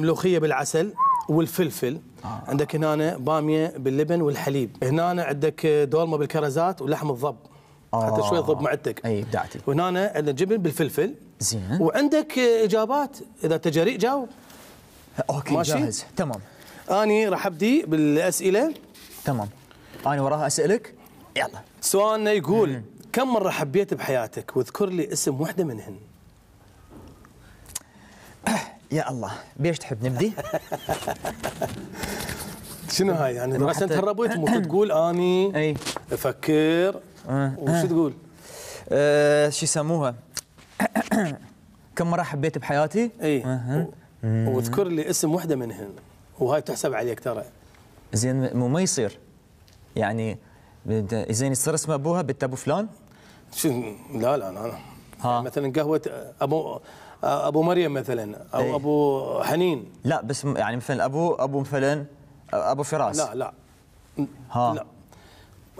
ملوخيه بالعسل والفلفل آه. عندك هنا باميه باللبن والحليب هنا عندك دولمه بالكرزات ولحم الضب آه. حتى شوي الضب معدتك اي بدعتي وهنا عندنا جبن بالفلفل زين وعندك اجابات اذا تجاري جاوب اوكي ماشي؟ جاهز تمام اني راح ابدي بالاسئله تمام انا وراها اسالك يلا سؤالنا يقول مم. كم مره حبيت بحياتك واذكر لي اسم وحده منهن يا الله بيش تحب نبدي؟ شنو هاي يعني بس انت هربت مو تقول اني اي افكر آه، وش آه. تقول؟ أه شو يسموها؟ كم مره حبيت بحياتي؟ اي واذكر لي اسم واحده منهن وهاي تحسب عليك ترى زين مو ما يصير يعني زين يصير اسم ابوها بنت ابو فلان؟ شنو لا لا لا, لا. ها. آه. يعني مثلا قهوه ابو ابو مريم مثلا او ايه؟ ابو حنين لا بس يعني مثلا ابو ابو مثلا ابو فراس لا لا ها لا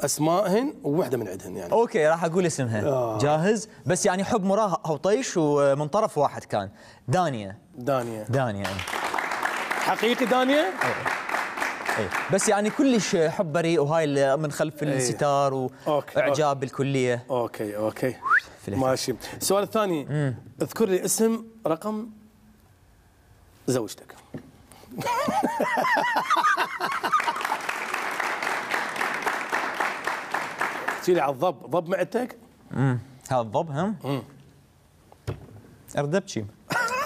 اسمائهن ووحده من عندهن يعني اوكي راح اقول اسمها آه. جاهز بس يعني حب مراه وطيش ومن طرف واحد كان دانيا دانيا دانيا حقيقي دانيا؟ أي. أي. بس يعني كلش حب بريء وهاي من خلف إيه. الستار واعجاب أوكي. بالكليه اوكي اوكي في ماشي السؤال الثاني مم. اذكر لي اسم رقم زوجتك احكي لي على الضب ضب معدتك امم هذا الضب هم امم اردبشي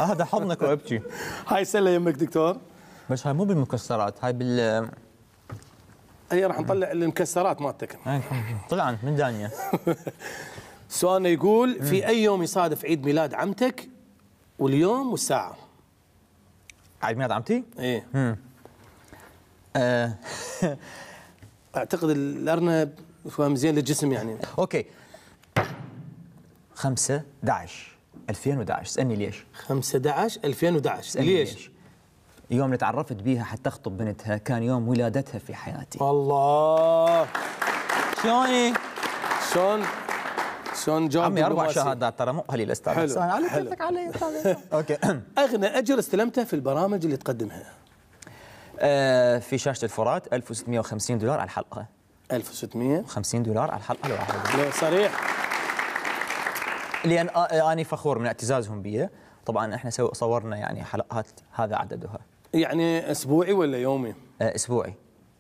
آه، هذا حضنك وابكي هاي سله يمك دكتور بس هاي مو بالمكسرات هاي بال هي راح نطلع المكسرات مالتك طلعن من دانيا سؤالنا يقول في أي يوم يصادف عيد ميلاد عمتك واليوم والساعة عيد ميلاد عمتي؟ إيه آه أعتقد الأرنب فاهم زين للجسم يعني أوكي 5 11 2011 اسألني ليش 5 11 2011 ليش؟, ليش؟ يوم اللي تعرفت بيها حتى اخطب بنتها كان يوم ولادتها في حياتي الله شلوني؟ شلون؟ شلون جون عمي اربع شهادات ترى مو قليل استاذ حلو انا كيفك علي اوكي اغنى اجر استلمته في البرامج اللي تقدمها آه، في شاشه الفرات 1650 دولار على الحلقه 1650 دولار على الحلقه الواحده صريح لان آه، آه، انا فخور من اعتزازهم بي طبعا احنا صورنا يعني حلقات هذا عددها يعني اسبوعي ولا يومي؟ اسبوعي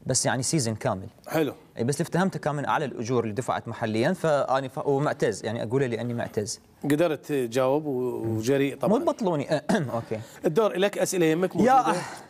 بس يعني سيزن كامل حلو بس افتهمته كان من اعلى الاجور اللي دفعت محليا فاني ف... ومعتز يعني اقولها لاني معتز قدرت تجاوب وجريء طبعا مو بطلوني اوكي الدور لك اسئله يمك يا